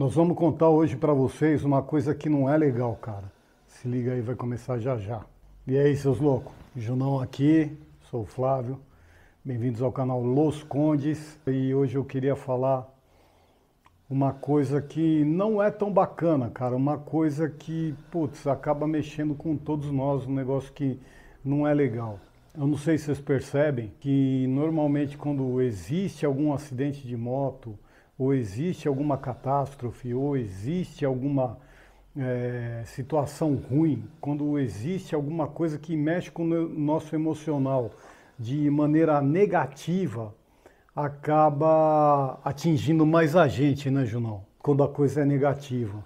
Nós vamos contar hoje para vocês uma coisa que não é legal, cara. Se liga aí, vai começar já já. E aí, seus loucos? Junão aqui, sou o Flávio. Bem-vindos ao canal Los Condes. E hoje eu queria falar uma coisa que não é tão bacana, cara. Uma coisa que, putz, acaba mexendo com todos nós, um negócio que não é legal. Eu não sei se vocês percebem que normalmente quando existe algum acidente de moto, ou existe alguma catástrofe, ou existe alguma é, situação ruim, quando existe alguma coisa que mexe com o nosso emocional de maneira negativa, acaba atingindo mais a gente, né, Junão? Quando a coisa é negativa.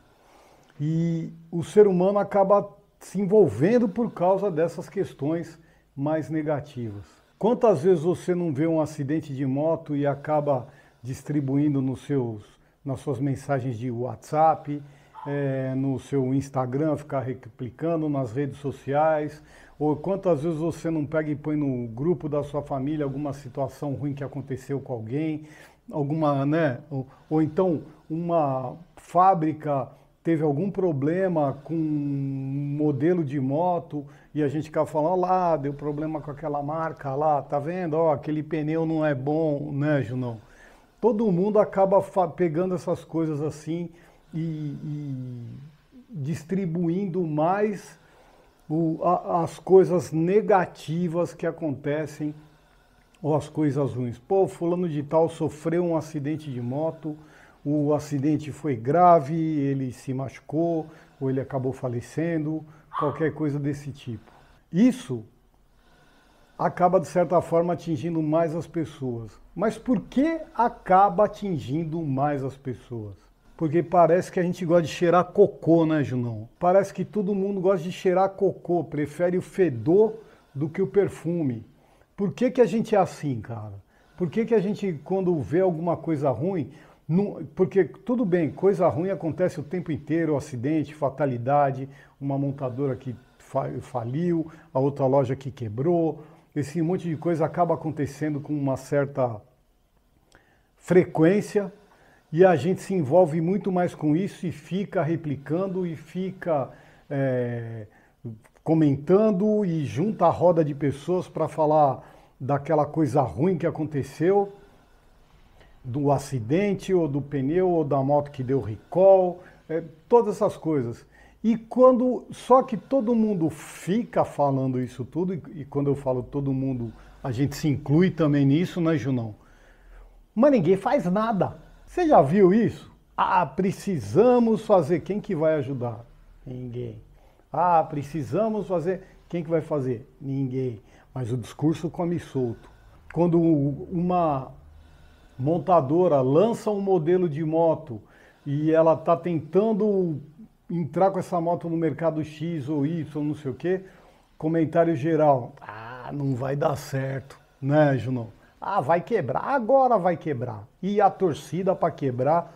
E o ser humano acaba se envolvendo por causa dessas questões mais negativas. Quantas vezes você não vê um acidente de moto e acaba distribuindo nos seus, nas suas mensagens de WhatsApp, é, no seu Instagram, ficar replicando nas redes sociais, ou quantas vezes você não pega e põe no grupo da sua família alguma situação ruim que aconteceu com alguém, alguma, né? Ou, ou então uma fábrica teve algum problema com um modelo de moto e a gente fica falando lá, ah, deu problema com aquela marca lá, tá vendo? Ó, aquele pneu não é bom, né, Junão? todo mundo acaba pegando essas coisas assim e, e distribuindo mais o, a, as coisas negativas que acontecem ou as coisas ruins. Pô, fulano de tal sofreu um acidente de moto, o acidente foi grave, ele se machucou ou ele acabou falecendo, qualquer coisa desse tipo. Isso acaba, de certa forma, atingindo mais as pessoas. Mas por que acaba atingindo mais as pessoas? Porque parece que a gente gosta de cheirar cocô, né, Junão? Parece que todo mundo gosta de cheirar cocô, prefere o fedor do que o perfume. Por que, que a gente é assim, cara? Por que, que a gente, quando vê alguma coisa ruim, não... porque tudo bem, coisa ruim acontece o tempo inteiro, acidente, fatalidade, uma montadora que faliu, a outra loja que quebrou, esse monte de coisa acaba acontecendo com uma certa frequência e a gente se envolve muito mais com isso e fica replicando e fica é, comentando e junta a roda de pessoas para falar daquela coisa ruim que aconteceu, do acidente ou do pneu ou da moto que deu recall, é, todas essas coisas. E quando. Só que todo mundo fica falando isso tudo, e, quando eu falo todo mundo, a gente se inclui também nisso, né, Junão? Mas ninguém faz nada. Você já viu isso? Ah, precisamos fazer. Quem que vai ajudar? Ninguém. Ah, precisamos fazer. Quem que vai fazer? Ninguém. Mas o discurso come solto. Quando uma montadora lança um modelo de moto e ela está tentando entrar com essa moto no mercado X ou Y, não sei o quê, comentário geral. Ah, não vai dar certo, né, Junão? Ah, vai quebrar, agora vai quebrar. E a torcida para quebrar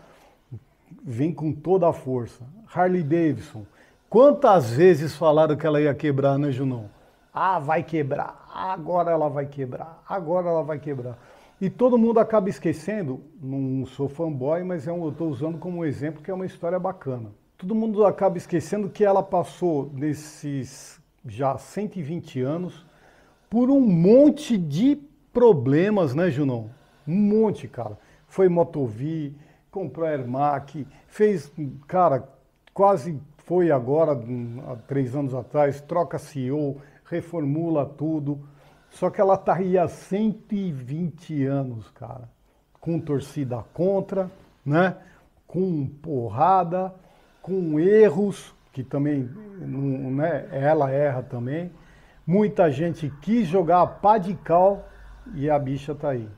vem com toda a força. Harley Davidson, quantas vezes falaram que ela ia quebrar, né, Junão? Ah, vai quebrar, agora ela vai quebrar, agora ela vai quebrar. E todo mundo acaba esquecendo, não sou fanboy, mas é um, eu estou usando como exemplo que é uma história bacana todo mundo acaba esquecendo que ela passou nesses já 120 anos por um monte de problemas, né, Junão? Um monte, cara. Foi Motovi, comprou a Ermac, fez, cara, quase foi agora, há três anos atrás, troca CEO, reformula tudo. Só que ela tá aí há 120 anos, cara. Com torcida contra, né? Com porrada com erros, que também né, ela erra também. Muita gente quis jogar a pá de cal e a bicha tá aí.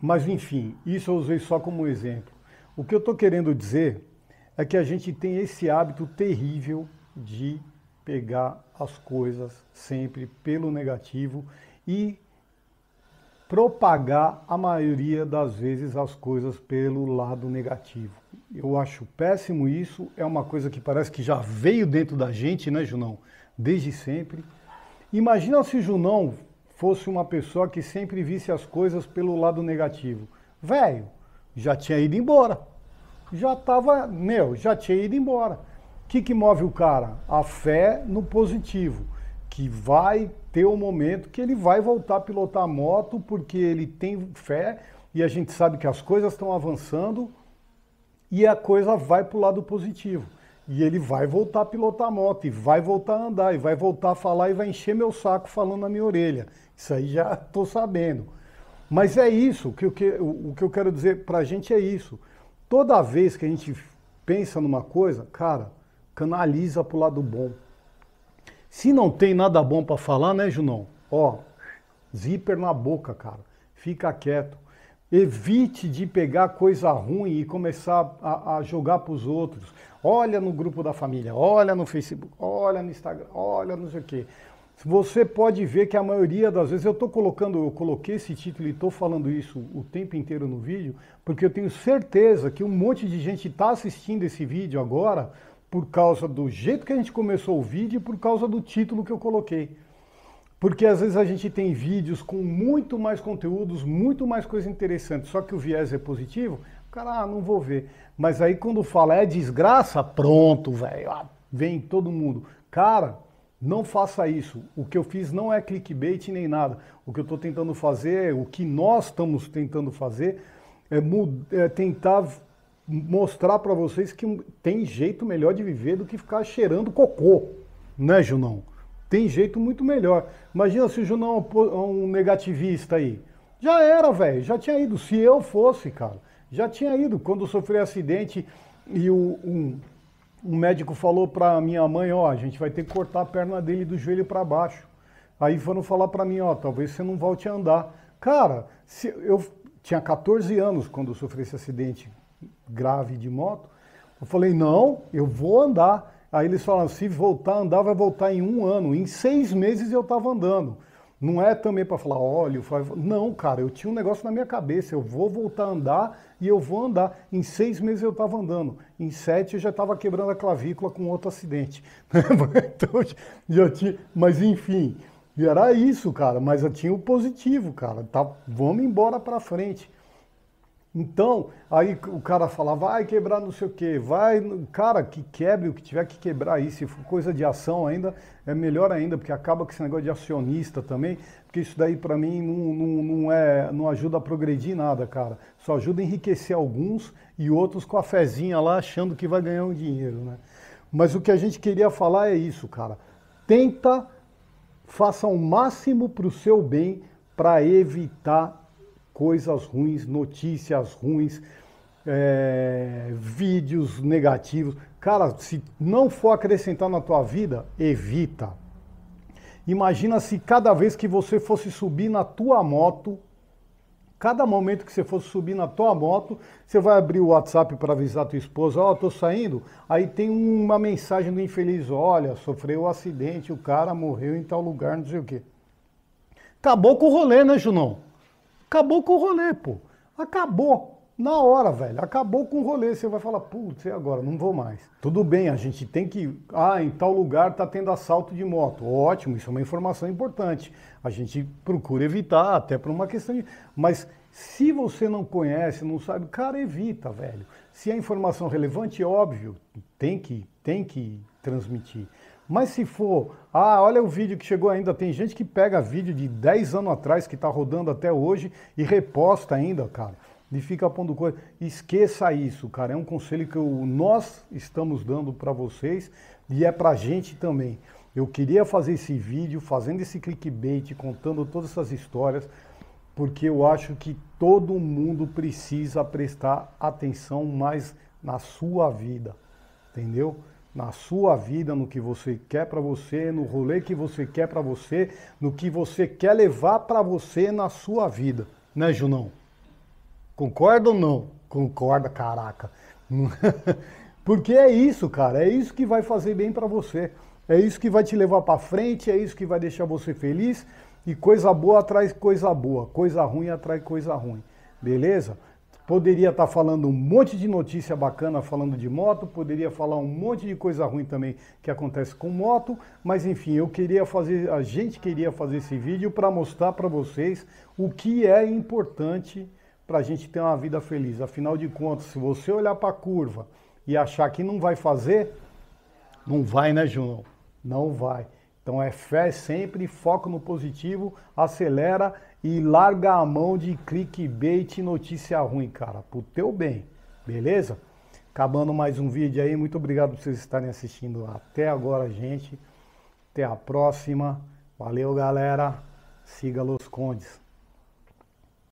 Mas enfim, isso eu usei só como exemplo. O que eu estou querendo dizer é que a gente tem esse hábito terrível de pegar as coisas sempre pelo negativo e propagar a maioria das vezes as coisas pelo lado negativo. Eu acho péssimo isso, é uma coisa que parece que já veio dentro da gente, né, Junão? Desde sempre. Imagina se Junão fosse uma pessoa que sempre visse as coisas pelo lado negativo. Velho, já tinha ido embora. Já tava, meu, já tinha ido embora. O que, que move o cara? A fé no positivo que vai ter um momento que ele vai voltar a pilotar a moto porque ele tem fé e a gente sabe que as coisas estão avançando e a coisa vai para o lado positivo. E ele vai voltar a pilotar a moto, e vai voltar a andar, e vai voltar a falar, e vai encher meu saco falando na minha orelha. Isso aí já estou sabendo. Mas é isso, que, que, o que eu quero dizer para a gente é isso. Toda vez que a gente pensa numa coisa, cara, canaliza para o lado bom se não tem nada bom para falar, né, Junão? Ó, zíper na boca, cara. Fica quieto. Evite de pegar coisa ruim e começar a, a jogar para os outros. Olha no grupo da família, olha no Facebook, olha no Instagram, olha não sei o quê. Você pode ver que a maioria das vezes eu estou colocando, eu coloquei esse título e estou falando isso o tempo inteiro no vídeo, porque eu tenho certeza que um monte de gente está assistindo esse vídeo agora por causa do jeito que a gente começou o vídeo e por causa do título que eu coloquei. Porque às vezes a gente tem vídeos com muito mais conteúdos, muito mais coisa interessante, só que o viés é positivo, o cara, ah, não vou ver. Mas aí quando fala é desgraça, pronto, velho, ah, vem todo mundo. Cara, não faça isso. O que eu fiz não é clickbait nem nada. O que eu estou tentando fazer, o que nós estamos tentando fazer, é, é tentar mostrar para vocês que tem jeito melhor de viver do que ficar cheirando cocô, né, Junão? Tem jeito muito melhor. Imagina se o Junão é um é negativista aí. Já era, velho, já tinha ido. Se eu fosse, cara, já tinha ido. Quando sofri acidente e o, um, um médico falou para minha mãe, ó, a gente vai ter que cortar a perna dele do joelho para baixo. Aí foram falar para mim, ó, talvez você não volte a andar. Cara, se eu tinha 14 anos quando eu sofri esse acidente, grave de moto. Eu falei, não, eu vou andar. Aí eles falaram, se voltar a andar, vai voltar em um ano. Em seis meses eu estava andando. Não é também para falar, olha, não, cara, eu tinha um negócio na minha cabeça, eu vou voltar a andar e eu vou andar. Em seis meses eu estava andando, em sete eu já estava quebrando a clavícula com outro acidente. então, já tinha, mas enfim, era isso, cara, mas eu tinha o positivo, cara, tá, vamos embora para frente. Então, aí o cara fala, vai quebrar não sei o quê, vai, cara, que quebre o que tiver que quebrar aí, se for coisa de ação ainda, é melhor ainda, porque acaba com esse negócio de acionista também, porque isso daí para mim não, não, não, é, não ajuda a progredir nada, cara. Só ajuda a enriquecer alguns e outros com a fezinha lá, achando que vai ganhar um dinheiro, né? Mas o que a gente queria falar é isso, cara. Tenta, faça o máximo para o seu bem para evitar coisas ruins, notícias ruins, é, vídeos negativos. Cara, se não for acrescentar na tua vida, evita. Imagina se cada vez que você fosse subir na tua moto, cada momento que você fosse subir na tua moto, você vai abrir o WhatsApp para avisar tua esposa, ó, oh, tô saindo. Aí tem uma mensagem do infeliz, olha, sofreu um acidente, o cara morreu em tal lugar, não sei o quê. Acabou com o rolê, né, Junão? Acabou com o rolê, pô. Acabou. Na hora, velho. Acabou com o rolê. Você vai falar, putz, e agora? Não vou mais. Tudo bem, a gente tem que. Ah, em tal lugar tá tendo assalto de moto. Ótimo, isso é uma informação importante. A gente procura evitar, até por uma questão de. Mas se você não conhece, não sabe, cara, evita, velho. Se é informação relevante, é óbvio, tem que, tem que transmitir. Mas se for, ah, olha o vídeo que chegou ainda, tem gente que pega vídeo de 10 anos atrás, que está rodando até hoje, e reposta ainda, cara. E fica pondo coisa. Esqueça isso, cara. É um conselho que eu, nós estamos dando para vocês e é para gente também. Eu queria fazer esse vídeo, fazendo esse clickbait, contando todas essas histórias, porque eu acho que todo mundo precisa prestar atenção mais na sua vida, entendeu? na sua vida, no que você quer para você, no rolê que você quer para você, no que você quer levar para você na sua vida, né, Junão? Concorda ou não? Concorda, caraca. Porque é isso, cara, é isso que vai fazer bem para você. É isso que vai te levar para frente, é isso que vai deixar você feliz. E coisa boa atrai coisa boa, coisa ruim atrai coisa ruim. Beleza? Poderia estar tá falando um monte de notícia bacana falando de moto, poderia falar um monte de coisa ruim também que acontece com moto, mas enfim, eu queria fazer, a gente queria fazer esse vídeo para mostrar para vocês o que é importante para a gente ter uma vida feliz. Afinal de contas, se você olhar para a curva e achar que não vai fazer, não vai, né, Junão? Não vai. Então é fé sempre, foco no positivo, acelera e larga a mão de clickbait e notícia ruim, cara, pro teu bem, beleza? Acabando mais um vídeo aí, muito obrigado por vocês estarem assistindo até agora, gente. Até a próxima. Valeu, galera. Siga Los Condes.